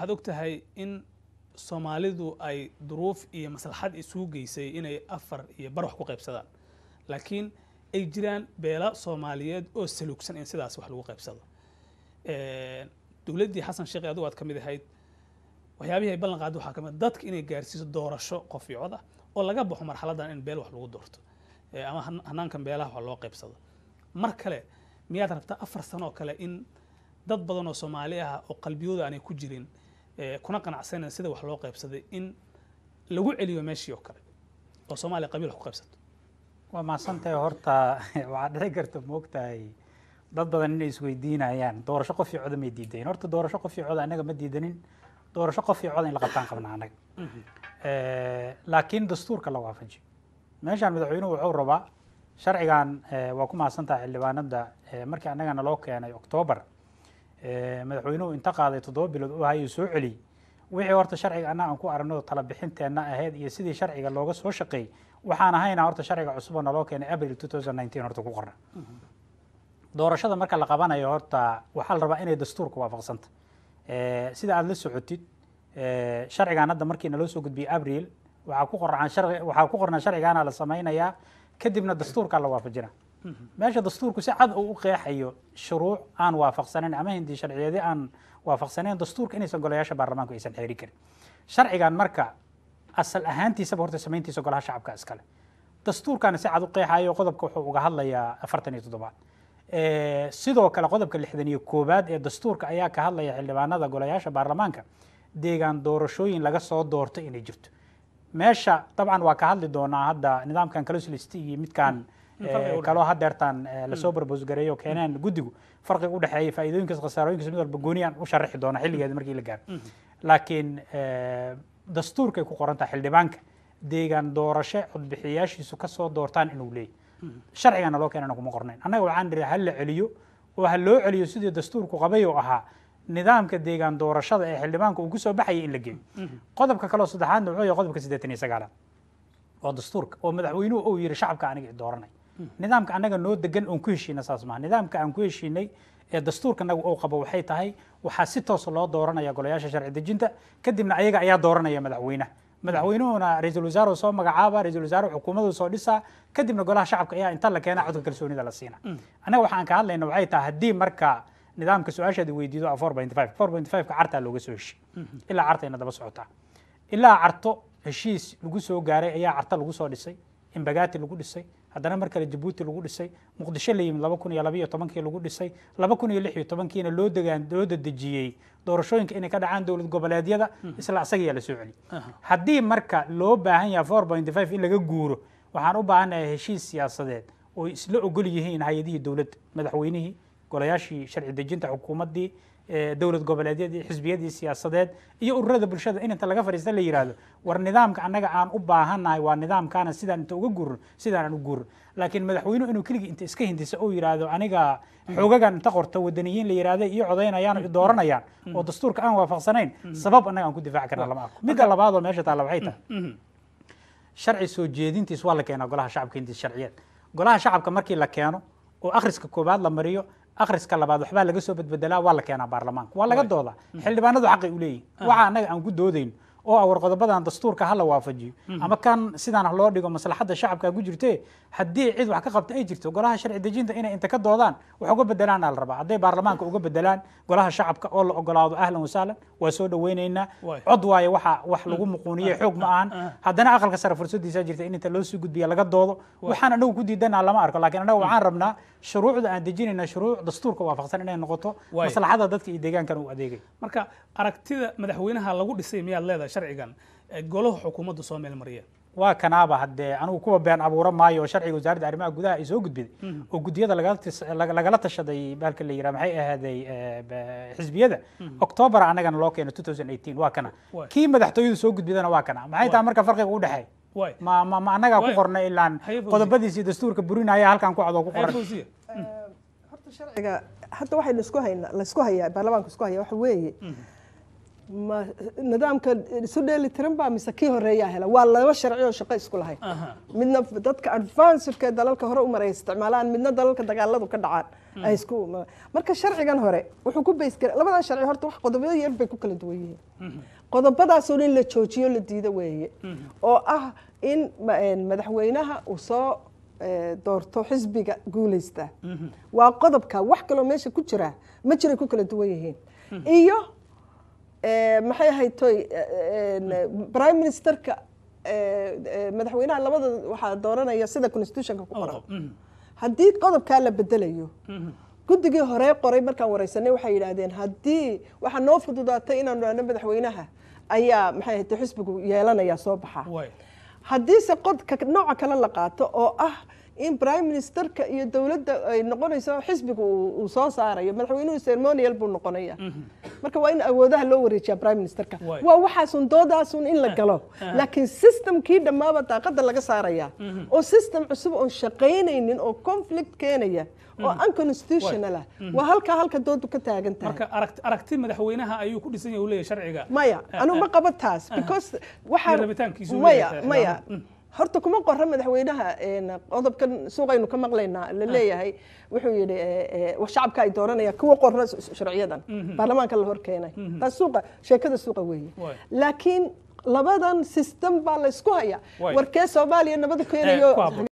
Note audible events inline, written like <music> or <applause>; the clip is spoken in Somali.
waxaad og tahay in soomaalidu ay duruuf iyo maslaxad isuu geysay inay afar iyo bar wax ku qaybsadaan laakiin ay jiraan beela soomaaliyeed oo salugsan in sidaas wax lagu qaybsado dowladdii xasan sheekh adugu aad ka mid ahayd waxyaabihii ay ballan waxaa ka mid ah dadka inay gaarsiiso doorasho qofiicoda oo laga baxo marxaladan in beel wax lagu doorto ama hanaankan beelaha wax loo qaybsado mar kale miyaad rabtaa afar sano kale in dad badan oo soomaali ah oo qalbiyooda aanay ku jirin kuna qanacsaneen sida wax loo qaybsaday in lagu celiyo meeshii oo kale oo soomaaliya qabiil wax ku qaybsato waa mahadsantahay horta <laughs> waxaad dhici karta moogtahay dad badan inay isweydiinayaan doorasho qof iyo coda may diidayin horta doorasho qof iyo coda annaga ma diidanin doorasho qof iyo coda in la qabtaan qabnaa annaga mhm. laakiin dastuurka la waafajiyo meeshaan madaxweynuhu wuxuu rabaa sharcigan waa ku mahadsantahay xildhibaanada markii annaga loo keenay octoobar madaxweynuhu inta qaaday toddoba bilood u hayuu soo celiyey wixii horta sharciga annaa aan ku aragno talabixinteenna ahayd iyo sidii sharciga looga soo shaqeeyey waxaan ahayna horta sharciga cusuba naloo keenay abril two thousand nineteen horta ku qorna doorashada marka la qabanayo horta waxaa la rabaa inay dastuurka waafaqsanta sida aada la socotid sharcigan hadda markii naloo soo gudbiyey abril ku waxaa ku qornaa sharcigaana la samaynayaa kadibna dastuurkaa la waafajinaa meesha dastuurku si cad uu u qeexayo shuruuc aan waafaqsanayn ama hindi sharciyeedii aan waafaqsanayn dastuurka inaysan golayaasha baarlamaanku aysan xeeri karin sharcigan marka asal ahaantiisaba horta samayntiisa golaha shacabka iskale dastuurkaana si cad u qeexayo qodobka wuxuu uga hadlayaa afartan iyo toddobaad sidoo kale qodobka lixdan iyo koowaad ee dastuurka ayaa ka hadlaya xildhibaanada golayaasha baarlamaanka deegaan doorashooyin laga soo doorto inay jirto meesha dabcan waa ka hadli doonaa hadda nidaamkan closlist iyo midkaan mm -hmm. Eh, kaloo hadeertaan eh, lasoo mm. barbosgareeyo keenaan guddigu farqiga udhexeeya faa'iidooyinkaas khasaarooyinkaas mid walba gooni aan u sharixi doona xilligeeda markii la gaaro mm-hmm. laakiin eh, dastuurkay ku qoran tahay xildhibaanka deegaan doorasho codbixiyaashiisu kasoo doortaan inuu leeyahy mm-hmm. sharcigana loo keenana kuma qornayn annaga waxaan nidhi ha la celiyo oo ha loo celiyo sidii dastuurku qabay oo ahaa nidaamka deegaan doorashada ee xildhibaanka uu ku soo in la geeyo mm-hmm. qodobka kaleo saddexaadna wuxuu yahay qodobka siddeetan iyo sagaalaad oo dastuurka oo madaxweynuhu uu yidhi shacabka aniga i nidaamka annaga noo degan oon ku heshiina saas maha nidaamka aan ku heshiinay ee dastuurkanaga uu qabo waxay tahay waxaa si toosa loo dooranaya golayaasha sharci dejinta kadibna ayaga ayaa dooranaya madaxweynaha madaxweynuhuna ra-iisul wasaaruu soo magacaaba ra-isul wasaaruu xukuumaduu soo dhisaa kadibna golaha shacabka ayaa inta la keena codka kalsoonida la siina mm. annaga waxaan ka hadlayna waxay tahay haddii marka nidaamka su-aashaadi weydiido four point five four point five ka cartaa looga soo heshiy mm-hmm. ilaa cartayna daba socotaa ilaa carto heshiis lagu soo gaaray ayaa carta lagu soo dhisay in lagu dhisay haddana mar kale jabuuti lagu dhisay muqdisho la yimid laba kun iyo labaiyo tobankii lagu dhisay laba kun iyo lix iyo tobankiina loo degaan loo dadejiyey doorashooyinka inay ka dhacaan dowlad goboleedyada hmm. isla asagiyaa la soo celiy haddii marka loo baahan yahay four point five in laga guuro waxaan u baahanahay heshiis siyaasadeed oo isla ogol yihiin hay-adihii dowladda madaxweynihii golayaashii sharci dejinta xukuumaddii dowlad goboleedyadii xisbiyadii siyaasadeed iyo ururada bulshada in inta laga fadhiista la yidhahdo war nidaamka annaga aan u baahannahay waa nidaamkaana sidaan inta uga guurin sidaan aan u guurin laakiin madaxweynuhu inuu keligii inta iska hindisa oo yidhaahdo aniga xoogagan inta qorta wadaniyiin la yidhaahda iyo codaynayaan dooranayaan oo dastuurka aan waafaqsanayn sabab annaga aan ku difaaci karna lama arko midda labaad meesha taalla waxay tahay mm-hmm. sharci soo jeedintiis waa la keenaa golaha shacabka hintiis sharciyeed golaha shacabka markii la keeno oo akhriska koowaad la mariyo akhriska labaad waxbaa laga soo badbedelaa waa la keenaa baarlamaanka waa laga doodaa mm. xildhibaanadu xaqay u leeyihin ah. waxa annaga aan ku doodayno oo ah war qodobadan dastuurka hala waafajiyo mhm. ama kan sidaan wax loo dhigo maslaxadda shacabka ku jirte haddii cid wax ka qabta ay jirto golaha sharci dejinta inay inta ka doodaan wax uga bedelaana la rabaa hadday baarlamaanka uga bedelaan golaha shacabka oo la ogolaado ahlan wasahlan waa soo dhoweynaynaa cod waaye waxa wax lagu mm. muquuniye xoog ma ah, ahan ah, ah. haddana aqalka sare fursaddiisaa jirta in inta loo sii gudbiya laga doodo waxaan anagu ku diidanaa lama arko laakiin anaga waxaan mm. rabnaa shuruucda aan dejinayna shuruuc dastuurka waafaqsan inay noqoto maslaxada dadka iyo deegaankana u adeegay marka aragtida madaxweynaha lagu dhisay miyaad leedahay sharcigan golaha xukuumadda soo meel mariya waa kanaaba haddee anigu kuwa been abuura maayo sharciga wasaaradda arrimaha gudaha ay soo gudbiday hmm. oo gudiyada lagala tashaday baalka la yidhaha maxay ahaaday xisbiyada hmm. octoobara annagana loo keeno waa kana kii madaxtooyadu soo gudbidana waa kana maxay tahay marka farqiga u dhexeey ma ma ma annagaa ku qorna ilaan qodobadiisi dastuurka burinaya halkan ku cadoo ku qoran hmm. horta sharciga hadda waxaynu isku haynaa laysku hayaa baarlamaanka isku haya waxa weeye nidaamka isu dheeli baa mise kii horeeyaa hela waa laba sharci oo shaqo isku lahay midna dadka advancerka dalalka hore u maray isticmaalaan midna dalalka dagaaladu ka dhacaan hmm. ay isku marka sharcigan hore wuxuu ku bays labadan sharci horta wax qodobyo yar bay ku kala duwan yihiin hmm. qodobadaasoo in la joojiyo la diido weeye hmm. oo ah in eh, madaxweynaha uu soo eh, doorto xisbiga guuleysta waa qodobka wax kaloo meesha ku jira ma jiray ku kala duwan yihiin iyo Eh, maxay ahayd toy eh, eh, prime ministerka madaxweynaha labada waxaa dooranaya sida constitutionka ku qoran oh, oh, mm. haddii qodobkaa la bedelayo mm-hmm. guddigii horee qoray markaan wareysanay waxay yidhaahdeen haddii waxaa noo fududaatay inaanu idhahno madaxweynaha ayaa maxay ahayd xisbigu yeelanaya soo baxa haddiise qodka nooca kale la qaato oo ah in prime ministerka iyo dowladda ay noqonaysa xisbiga uu soo saarayo madaxweynuhu ceremonial buu noqonaya mhm. marka waa in awoodaha loo wareejiya prime ministerka waa waxaasun doodaasun in la eh, galo eh. laakiin systemkii dhammaaba daaqadda laga saaraya mhm. oo system cusub oon shaqaynaynin oo conflict keenaya oo mhm. unconstitutional ah waa halka halka doodu ka taagan tahay marka aragti madaxweynaha ayuu ku dhisan yahay uu sharciga maya eh, anu ma qabo taas because waxa maya maya horta kuma qora madaxweynaha qodobkan suuqaynu ka maqlaynaa la ah. leeyahay wuxuu yidhi e, e, shacabka ay dooranayaan kuwa qora sharciyadan mhm. baarlamaanka la horkeenay mhm. taas suuqa sheekada suuqa weeye laakiin labadan sistem baa laysku hayaa warkee soomaaliya nabad keenayo